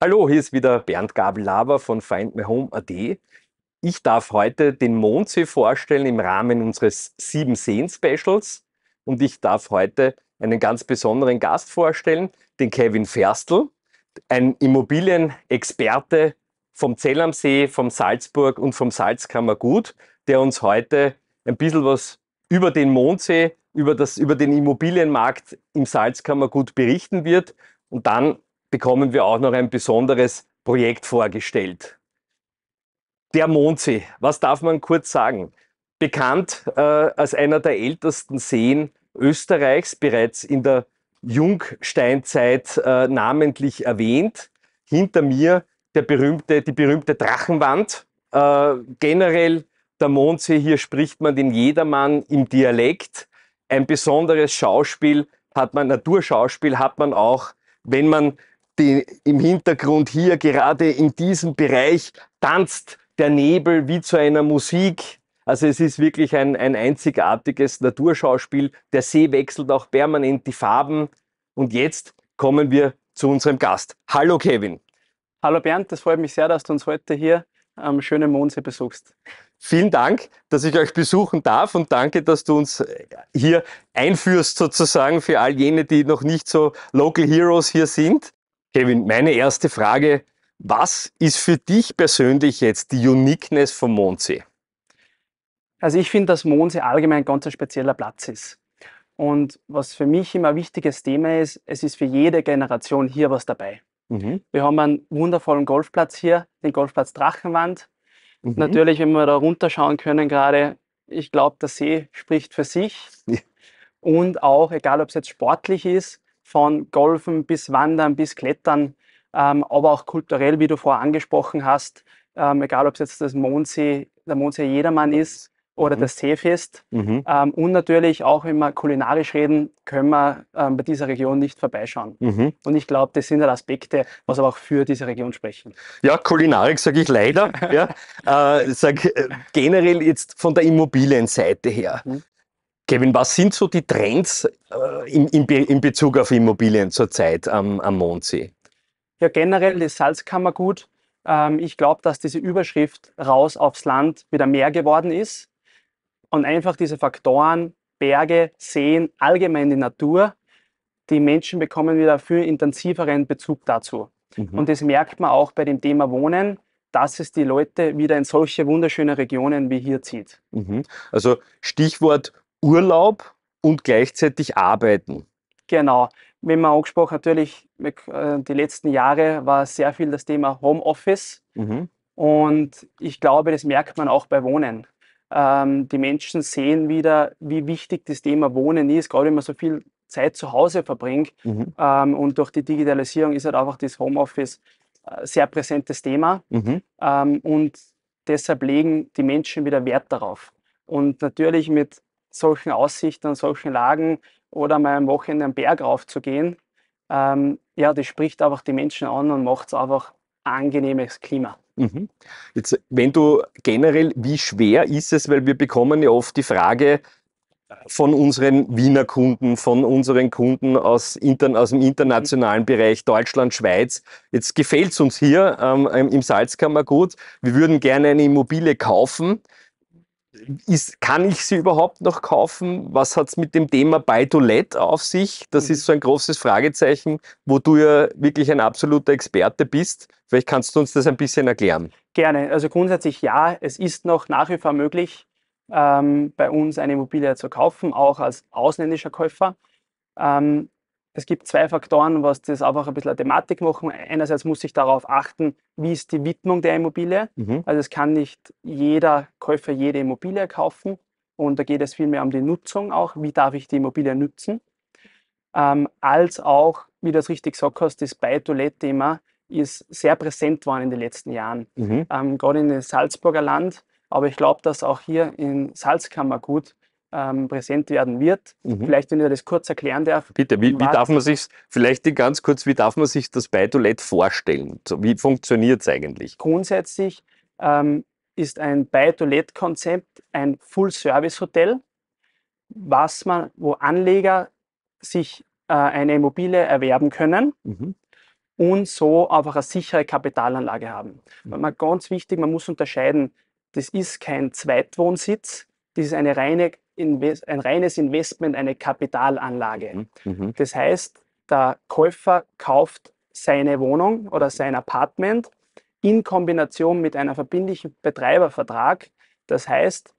Hallo, hier ist wieder Bernd gabel von findmyhome.at. Ich darf heute den Mondsee vorstellen im Rahmen unseres Sieben Seen Specials und ich darf heute einen ganz besonderen Gast vorstellen, den Kevin Ferstl, ein Immobilienexperte vom Zell am See, vom Salzburg und vom Salzkammergut, der uns heute ein bisschen was über den Mondsee, über, das, über den Immobilienmarkt im Salzkammergut berichten wird und dann bekommen wir auch noch ein besonderes Projekt vorgestellt. Der Mondsee, was darf man kurz sagen? Bekannt äh, als einer der ältesten Seen Österreichs, bereits in der Jungsteinzeit äh, namentlich erwähnt. Hinter mir der berühmte, die berühmte Drachenwand. Äh, generell der Mondsee, hier spricht man den Jedermann im Dialekt. Ein besonderes Schauspiel hat man, Naturschauspiel hat man auch, wenn man die im Hintergrund hier gerade in diesem Bereich tanzt der Nebel wie zu einer Musik. Also es ist wirklich ein, ein einzigartiges Naturschauspiel. Der See wechselt auch permanent die Farben. Und jetzt kommen wir zu unserem Gast. Hallo Kevin. Hallo Bernd, es freut mich sehr, dass du uns heute hier am schönen Mondsee besuchst. Vielen Dank, dass ich euch besuchen darf und danke, dass du uns hier einführst sozusagen für all jene, die noch nicht so Local Heroes hier sind. Kevin, meine erste Frage, was ist für dich persönlich jetzt die Uniqueness vom Mondsee? Also ich finde, dass Mondsee allgemein ganz ein spezieller Platz ist. Und was für mich immer ein wichtiges Thema ist, es ist für jede Generation hier was dabei. Mhm. Wir haben einen wundervollen Golfplatz hier, den Golfplatz Drachenwand. Mhm. Natürlich, wenn wir da runterschauen können gerade, ich glaube, der See spricht für sich. Ja. Und auch, egal ob es jetzt sportlich ist, von Golfen bis Wandern bis Klettern, ähm, aber auch kulturell, wie du vorher angesprochen hast, ähm, egal ob es jetzt das Mondsee, der Mondsee Jedermann ist oder mhm. das Seefest. Mhm. Ähm, und natürlich auch, wenn wir kulinarisch reden, können wir ähm, bei dieser Region nicht vorbeischauen. Mhm. Und ich glaube, das sind halt Aspekte, was aber auch für diese Region sprechen. Ja, Kulinarik sage ich leider. ja. Äh, sag, äh, generell jetzt von der Immobilienseite her. Mhm. Kevin, was sind so die Trends äh, in, in, Be in, Bezug auf Immobilien zurzeit ähm, am Mondsee? Ja, generell das Salzkammergut. Ähm, ich glaube, dass diese Überschrift raus aufs Land wieder mehr geworden ist und einfach diese Faktoren, Berge, Seen, allgemein die Natur, die Menschen bekommen wieder viel intensiveren Bezug dazu. Mhm. Und das merkt man auch bei dem Thema Wohnen dass es die Leute wieder in solche wunderschönen Regionen wie hier zieht. Mhm. Also Stichwort Urlaub und gleichzeitig arbeiten. Genau. Wenn man angesprochen, natürlich, äh, die letzten Jahre war sehr viel das Thema Homeoffice. Mhm. Und ich glaube, das merkt man auch bei Wohnen. Ähm, die Menschen sehen wieder, wie wichtig das Thema Wohnen ist, gerade wenn man so viel Zeit zu Hause verbringt. Mhm. Ähm, und durch die Digitalisierung ist halt einfach das Homeoffice ein äh, sehr präsentes Thema. Mhm. Ähm, und deshalb legen die Menschen wieder Wert darauf. Und natürlich mit solchen Aussichten, solchen Lagen oder mal am Wochenende einen Berg raufzugehen. Ähm, ja, das spricht einfach die Menschen an und macht es einfach angenehmes Klima. Mhm. Jetzt, wenn du generell, wie schwer ist es, weil wir bekommen ja oft die Frage von unseren Wiener Kunden, von unseren Kunden aus, intern, aus dem internationalen Bereich, Deutschland, Schweiz. Jetzt gefällt es uns hier ähm, im Salzkammergut. Wir würden gerne eine Immobilie kaufen ist, kann ich sie überhaupt noch kaufen? Was hat es mit dem Thema Buy to Let auf sich? Das mhm. ist so ein großes Fragezeichen, wo du ja wirklich ein absoluter Experte bist. Vielleicht kannst du uns das ein bisschen erklären. Gerne. Also grundsätzlich ja, es ist noch nach wie vor möglich, ähm, bei uns eine Immobilie zu kaufen, auch als ausländischer Käufer. Ähm, es gibt zwei Faktoren, was das einfach ein bisschen eine Thematik machen. Einerseits muss ich darauf achten, wie ist die Widmung der Immobilie. Mhm. Also es kann nicht jeder Käufer jede Immobilie kaufen. Und da geht es vielmehr um die Nutzung auch. Wie darf ich die Immobilie nutzen? Ähm, als auch, wie du das richtig gesagt hast, das Buy-to-Let-Thema ist sehr präsent worden in den letzten Jahren. Mhm. Ähm, gerade in dem Salzburger Land. Aber ich glaube, dass auch hier in Salzkammergut ähm, präsent werden wird. Mhm. Vielleicht, wenn ich das kurz erklären darf. Bitte, wie, wie darf man sich, vielleicht ganz kurz, wie darf man sich das Biotoilet vorstellen? Wie funktioniert es eigentlich? Grundsätzlich ähm, ist ein Biotoilet-Konzept ein Full-Service-Hotel, was man, wo Anleger sich äh, eine Immobilie erwerben können. Mhm. Und so einfach eine sichere Kapitalanlage haben. Mhm. ganz wichtig, man muss unterscheiden, das ist kein Zweitwohnsitz, das ist eine reine Invest, ein reines Investment eine Kapitalanlage. Mhm, mhm. Das heißt, der Käufer kauft seine Wohnung oder sein Apartment in Kombination mit einem verbindlichen Betreibervertrag. Das heißt,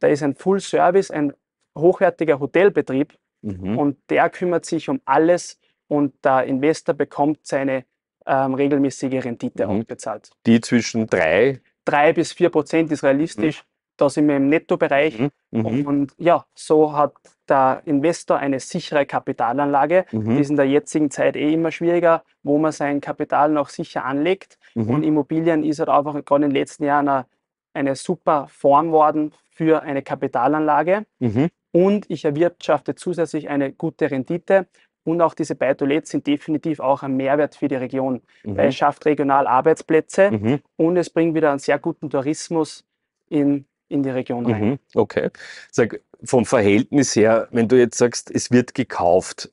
da ist ein Full Service, ein hochwertiger Hotelbetrieb mhm. und der kümmert sich um alles und der Investor bekommt seine ähm, regelmäßige Rendite mhm. bezahlt. Die zwischen drei? Drei bis vier Prozent ist realistisch. Mhm da sind wir im Nettobereich. Mhm, mhm. Und ja, so hat der Investor eine sichere Kapitalanlage. Mhm. Die ist in der jetzigen Zeit eh immer schwieriger, wo man sein Kapital noch sicher anlegt. Mhm. Und Immobilien ist halt einfach gerade in den letzten Jahren eine, eine super Form worden für eine Kapitalanlage. Mhm. Und ich erwirtschafte zusätzlich eine gute Rendite. Und auch diese buy sind definitiv auch ein Mehrwert für die Region, mhm. weil es schafft regional Arbeitsplätze mhm. und es bringt wieder einen sehr guten Tourismus in in die Region rein. Mhm, okay. Sag, vom Verhältnis her, wenn du jetzt sagst, es wird gekauft,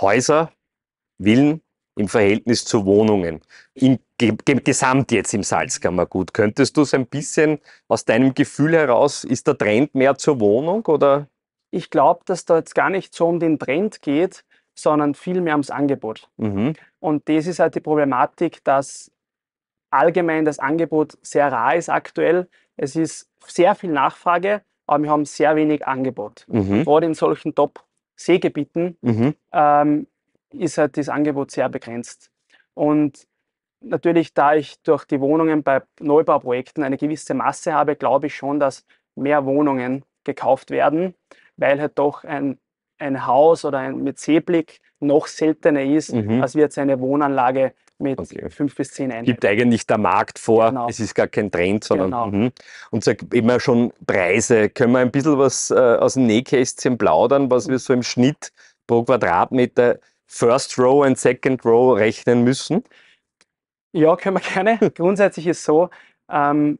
Häuser, Villen im Verhältnis zu Wohnungen, im ge Gesamt jetzt im Salzkammergut, könntest du es ein bisschen aus deinem Gefühl heraus, ist der Trend mehr zur Wohnung oder? Ich glaube, dass da jetzt gar nicht so um den Trend geht, sondern vielmehr ums Angebot. Mhm. Und das ist halt die Problematik, dass allgemein das Angebot sehr rar ist aktuell. Es ist sehr viel Nachfrage, aber wir haben sehr wenig Angebot. Mhm. Gerade in solchen Top-Seegebieten mhm. ähm, ist halt das Angebot sehr begrenzt. Und natürlich, da ich durch die Wohnungen bei Neubauprojekten eine gewisse Masse habe, glaube ich schon, dass mehr Wohnungen gekauft werden, weil halt doch ein, ein Haus oder ein mit Seeblick noch seltener ist, mhm. als wir jetzt eine Wohnanlage mit okay. fünf bis zehn Einheiten. Gibt eigentlich der Markt vor, genau. es ist gar kein Trend, sondern genau. mh. und sagt immer schon Preise. Können wir ein bisschen was äh, aus dem Nähkästchen plaudern, was wir so im Schnitt pro Quadratmeter First Row und Second Row rechnen müssen? Ja, können wir gerne. Grundsätzlich ist so, ähm,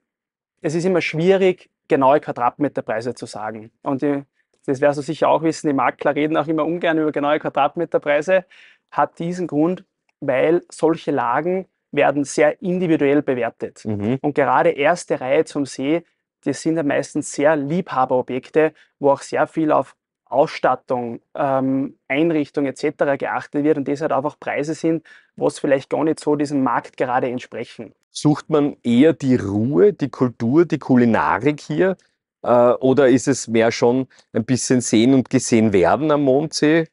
es ist immer schwierig, genaue Quadratmeterpreise zu sagen. Und die, das wirst du sicher auch wissen, die Makler reden auch immer ungern über genaue Quadratmeterpreise, hat diesen Grund, weil solche Lagen werden sehr individuell bewertet. Mhm. Und gerade erste Reihe zum See, die sind ja meistens sehr Liebhaberobjekte, wo auch sehr viel auf Ausstattung, ähm, Einrichtung etc. geachtet wird und deshalb auch Preise sind, was vielleicht gar nicht so diesem Markt gerade entsprechen. Sucht man eher die Ruhe, die Kultur, die Kulinarik hier? Äh, oder ist es mehr schon ein bisschen sehen und gesehen werden am Mondsee?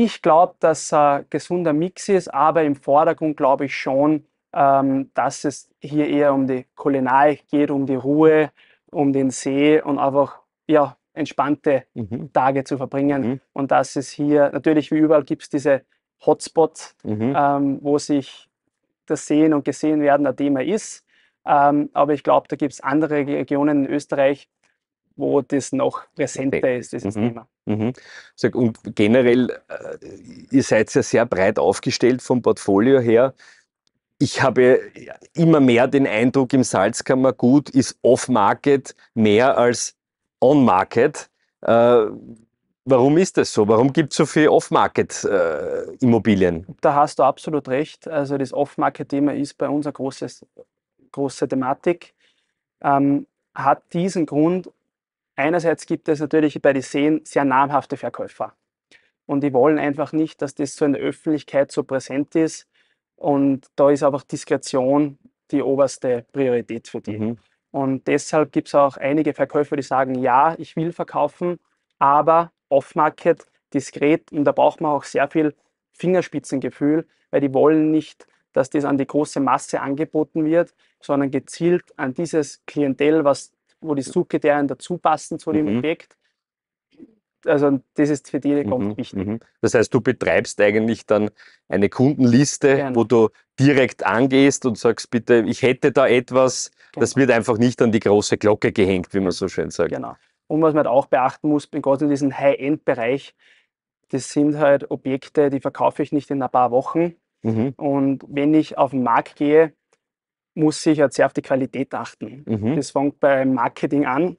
Ich glaube, dass ein äh, gesunder Mix ist, aber im Vordergrund glaube ich schon, ähm, dass es hier eher um die Kulinarik geht, um die Ruhe, um den See und einfach ja, entspannte mhm. Tage zu verbringen. Mhm. Und dass es hier, natürlich wie überall gibt es diese Hotspots, mhm. ähm, wo sich das Sehen und Gesehen werden ein Thema ist. Ähm, aber ich glaube, da gibt es andere Regionen in Österreich, wo das noch präsenter ist, dieses mhm. Thema. Mhm. Und generell, äh, ihr seid ja sehr breit aufgestellt vom Portfolio her. Ich habe immer mehr den Eindruck, im Salzkammergut ist Off-Market mehr als On-Market. Äh, warum ist das so? Warum gibt es so viele Off-Market-Immobilien? Äh, da hast du absolut recht. Also das Off-Market-Thema ist bei uns eine großes, große Thematik. Ähm, hat diesen Grund, Einerseits gibt es natürlich bei den Seen sehr namhafte Verkäufer. Und die wollen einfach nicht, dass das so in der Öffentlichkeit so präsent ist. Und da ist einfach Diskretion die oberste Priorität für die. Mhm. Und deshalb gibt es auch einige Verkäufer, die sagen, ja, ich will verkaufen, aber off-market, diskret. Und da braucht man auch sehr viel Fingerspitzengefühl, weil die wollen nicht, dass das an die große Masse angeboten wird, sondern gezielt an dieses Klientel, was wo die Suchkriterien dazu passen zu dem mhm. Objekt. Also das ist für Telekom mhm. wichtig. Mhm. Das heißt, du betreibst eigentlich dann eine Kundenliste, Gerne. wo du direkt angehst und sagst, bitte, ich hätte da etwas. Genau. Das wird einfach nicht an die große Glocke gehängt, wie man so schön sagt. Genau. Und was man halt auch beachten muss, gerade in diesem High-End-Bereich, das sind halt Objekte, die verkaufe ich nicht in ein paar Wochen. Mhm. Und wenn ich auf den Markt gehe, muss ich jetzt halt sehr auf die Qualität achten. Mhm. Das fängt beim Marketing an,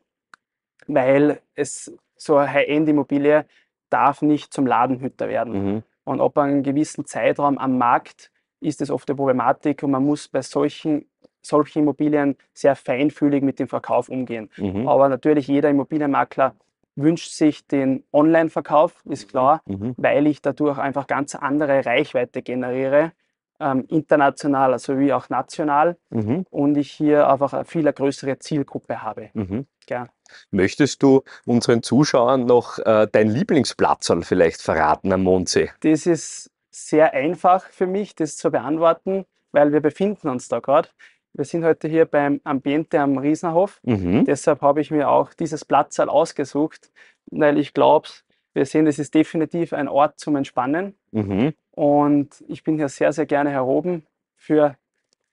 weil es so eine High-End-Immobilie darf nicht zum Ladenhüter werden. Mhm. Und ab einem gewissen Zeitraum am Markt ist das oft eine Problematik und man muss bei solchen, solchen Immobilien sehr feinfühlig mit dem Verkauf umgehen. Mhm. Aber natürlich jeder Immobilienmakler wünscht sich den Online-Verkauf, ist klar, mhm. weil ich dadurch einfach ganz andere Reichweite generiere ähm, international, sowie also auch national mhm. und ich hier einfach eine viel größere Zielgruppe habe. Mhm. Ja. Möchtest du unseren Zuschauern noch äh, dein Lieblingsplatzerl vielleicht verraten am Mondsee? Das ist sehr einfach für mich, das zu beantworten, weil wir befinden uns da gerade. Wir sind heute hier beim Ambiente am Riesenhof. Mhm. Deshalb habe ich mir auch dieses Platzal ausgesucht, weil ich glaube, wir sehen, es ist definitiv ein Ort zum Entspannen. Mhm. Und ich bin hier sehr, sehr gerne heroben für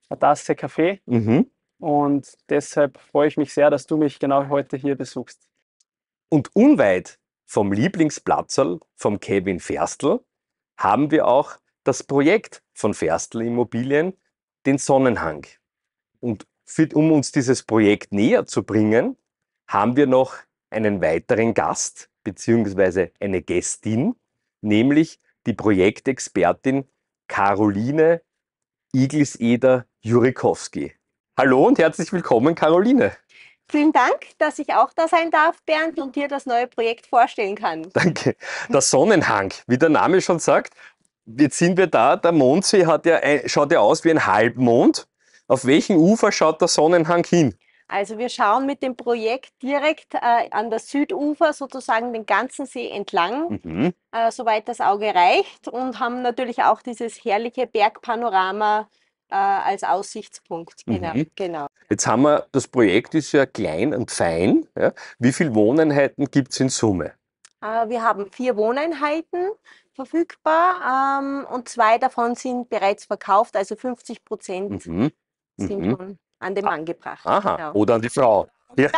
eine Tasse Kaffee. Mhm. Und deshalb freue ich mich sehr, dass du mich genau heute hier besuchst. Und unweit vom Lieblingsplatzerl vom Kevin Ferstl haben wir auch das Projekt von Ferstl Immobilien, den Sonnenhang. Und für, um uns dieses Projekt näher zu bringen, haben wir noch einen weiteren Gast bzw. eine Gästin, nämlich die Projektexpertin Caroline Igelseder Jurikowski. Hallo und herzlich willkommen, Caroline. Vielen Dank, dass ich auch da sein darf, Bernd, und dir das neue Projekt vorstellen kann. Danke. Der Sonnenhang, wie der Name schon sagt. Jetzt sind wir da, der Mondsee hat ja, schaut ja aus wie ein Halbmond. Auf welchem Ufer schaut der Sonnenhang hin? Also wir schauen mit dem Projekt direkt äh, an der Südufer sozusagen den ganzen See entlang, mhm. äh, soweit das Auge reicht und haben natürlich auch dieses herrliche Bergpanorama äh, als Aussichtspunkt. Genau, mhm. genau. Jetzt haben wir, das Projekt ist ja klein und fein. Ja? Wie viele Wohneinheiten gibt es in Summe? Äh, wir haben vier Wohneinheiten verfügbar ähm, und zwei davon sind bereits verkauft, also 50 Prozent mhm. sind mhm. schon an den ah. Mann gebracht. Aha, genau. oder an die Frau. Ja.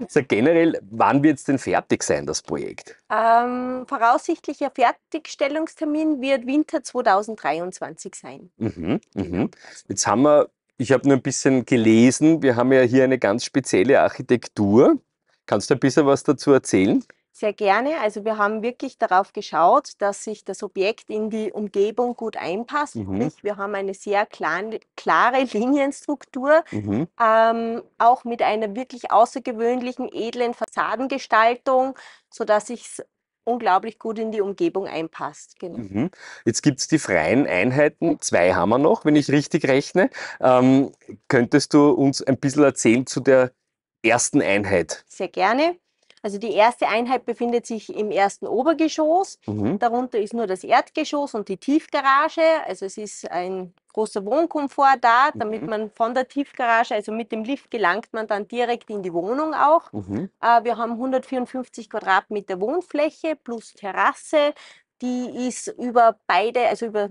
also generell, wann wird es denn fertig sein, das Projekt? Ähm, voraussichtlicher Fertigstellungstermin wird Winter 2023 sein. Mhm, mhm. Genau. Jetzt haben wir, ich habe nur ein bisschen gelesen, wir haben ja hier eine ganz spezielle Architektur. Kannst du ein bisschen was dazu erzählen? Sehr gerne. Also wir haben wirklich darauf geschaut, dass sich das Objekt in die Umgebung gut einpasst. Mhm. Wir haben eine sehr klare, klare Linienstruktur, mhm. ähm, auch mit einer wirklich außergewöhnlichen, edlen Fassadengestaltung, sodass sich es unglaublich gut in die Umgebung einpasst. Genau. Mhm. Jetzt gibt es die freien Einheiten, zwei haben wir noch, wenn ich richtig rechne. Ähm, könntest du uns ein bisschen erzählen zu der ersten Einheit? Sehr gerne. Also die erste Einheit befindet sich im ersten Obergeschoss. Mhm. Darunter ist nur das Erdgeschoss und die Tiefgarage. Also es ist ein großer Wohnkomfort da, damit mhm. man von der Tiefgarage, also mit dem Lift gelangt man dann direkt in die Wohnung auch. Mhm. Äh, wir haben 154 Quadratmeter Wohnfläche plus Terrasse. Die ist über beide, also über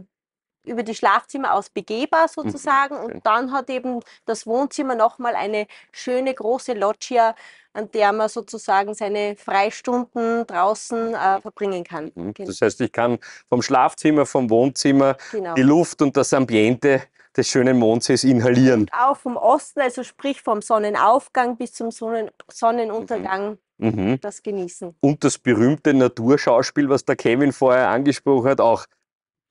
über die Schlafzimmer aus begehbar mhm. sozusagen. Okay. Und dann hat eben das Wohnzimmer nochmal eine schöne große Loggia, an der man sozusagen seine Freistunden draußen äh, mhm. verbringen kann. Mhm. Genau. Das heißt, ich kann vom Schlafzimmer, vom Wohnzimmer genau. die Luft und das Ambiente des schönen Mondsees inhalieren. Und auch vom Osten, also sprich vom Sonnenaufgang bis zum Sonnen Sonnenuntergang. Mhm. Mhm. Das genießen. Und das berühmte Naturschauspiel, was der Kevin vorher angesprochen hat, auch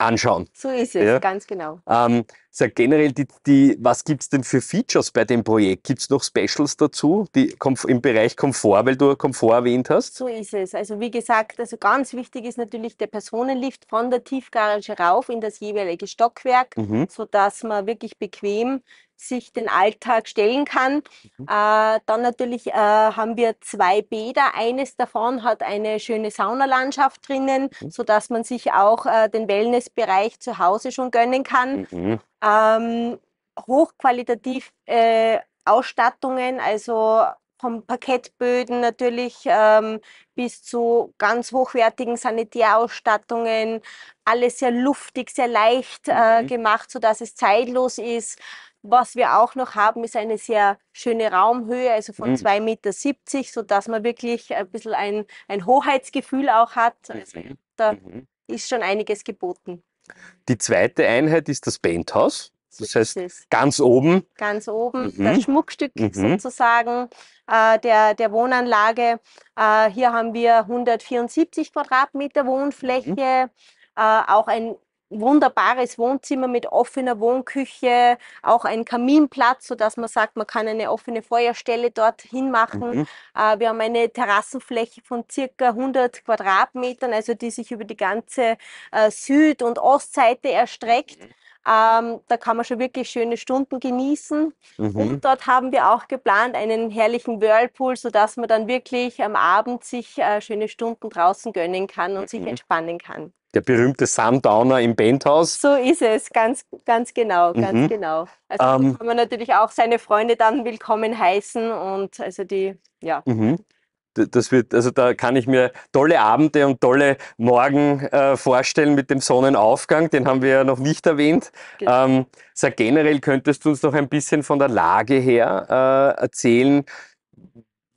anschauen. So ist es, ja? ganz genau. Ähm, Sag generell, die, die, was gibt's denn für Features bei dem Projekt? Gibt es noch Specials dazu, die im Bereich Komfort, weil du Komfort erwähnt hast? So ist es. Also wie gesagt, also ganz wichtig ist natürlich der Personenlift von der Tiefgarage rauf in das jeweilige Stockwerk, mhm. sodass man wirklich bequem sich den Alltag stellen kann. Mhm. Äh, dann natürlich äh, haben wir zwei Bäder. Eines davon hat eine schöne Saunalandschaft drinnen, mhm. sodass man sich auch äh, den Wellnessbereich zu Hause schon gönnen kann. Mhm ähm, hochqualitativ äh, Ausstattungen, also vom Parkettböden natürlich ähm, bis zu ganz hochwertigen Sanitärausstattungen, alles sehr luftig, sehr leicht äh, mhm. gemacht, sodass es zeitlos ist. Was wir auch noch haben, ist eine sehr schöne Raumhöhe, also von mhm. 2,70 Meter, sodass man wirklich ein bisschen ein, ein Hoheitsgefühl auch hat. Also, mhm. da mhm. ist schon einiges geboten. Die zweite Einheit ist das Penthouse. Das heißt, ganz oben. Ganz oben, mhm. das Schmuckstück mhm. sozusagen äh, der, der Wohnanlage. Äh, hier haben wir 174 Quadratmeter Wohnfläche, mhm. äh, auch ein wunderbares Wohnzimmer mit offener Wohnküche, auch ein Kaminplatz, sodass man sagt, man kann eine offene Feuerstelle dorthin machen. Mhm. Äh, wir haben eine Terrassenfläche von circa 100 Quadratmetern, also die sich über die ganze äh, Süd- und Ostseite erstreckt. Mhm. Ähm, da kann man schon wirklich schöne Stunden genießen. Mhm. Und dort haben wir auch geplant einen herrlichen Whirlpool, sodass man dann wirklich am Abend sich äh, schöne Stunden draußen gönnen kann und sich mhm. entspannen kann der berühmte Sundowner im Penthouse. So ist es, ganz, ganz genau, mhm. ganz mhm. genau. Also ähm, kann man natürlich auch seine Freunde dann willkommen heißen und also die, ja. Mhm. Das wird, also da kann ich mir tolle Abende und tolle Morgen äh, vorstellen mit dem Sonnenaufgang, den haben wir ja noch nicht erwähnt. Genau. Ähm, sag generell, könntest du uns noch ein bisschen von der Lage her äh, erzählen,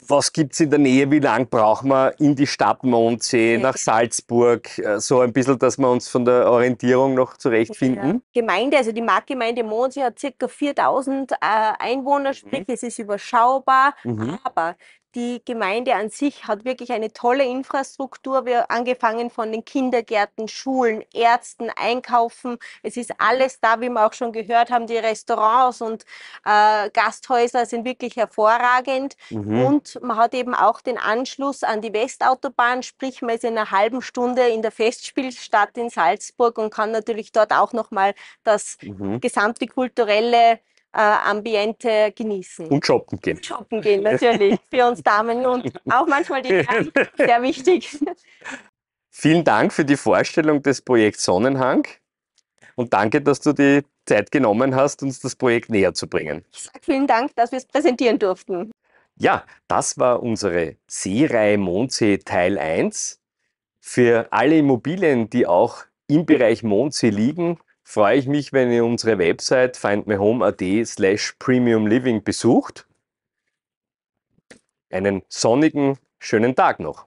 was gibt es in der Nähe, wie lang brauchen wir in die Stadt Mondsee, okay. nach Salzburg, äh, so ein bisschen, dass wir uns von der Orientierung noch zurechtfinden? Ja. Gemeinde, also die Marktgemeinde Mondsee hat ca. 4000 äh, Einwohner, mhm. sprich mhm. es ist überschaubar, mhm. aber die Gemeinde an sich hat wirklich eine tolle Infrastruktur. Wir angefangen von den Kindergärten, Schulen, Ärzten, Einkaufen. Es ist alles da, wie wir auch schon gehört haben. Die Restaurants und äh, Gasthäuser sind wirklich hervorragend. Mhm. Und man hat eben auch den Anschluss an die Westautobahn, sprich man ist in einer halben Stunde in der Festspielstadt in Salzburg und kann natürlich dort auch nochmal das mhm. gesamte kulturelle äh, Ambiente genießen. Und shoppen gehen. Und shoppen gehen, natürlich. für uns Damen und auch manchmal die Herren. Sehr wichtig. Vielen Dank für die Vorstellung des Projekts Sonnenhang. Und danke, dass du die Zeit genommen hast, uns das Projekt näher zu bringen. Ich sage vielen Dank, dass wir es präsentieren durften. Ja, das war unsere Seereihe Mondsee Teil 1. Für alle Immobilien, die auch im Bereich Mondsee liegen, freue ich mich, wenn ihr unsere Website findmyhome.at slash premiumliving besucht. Einen sonnigen, schönen Tag noch.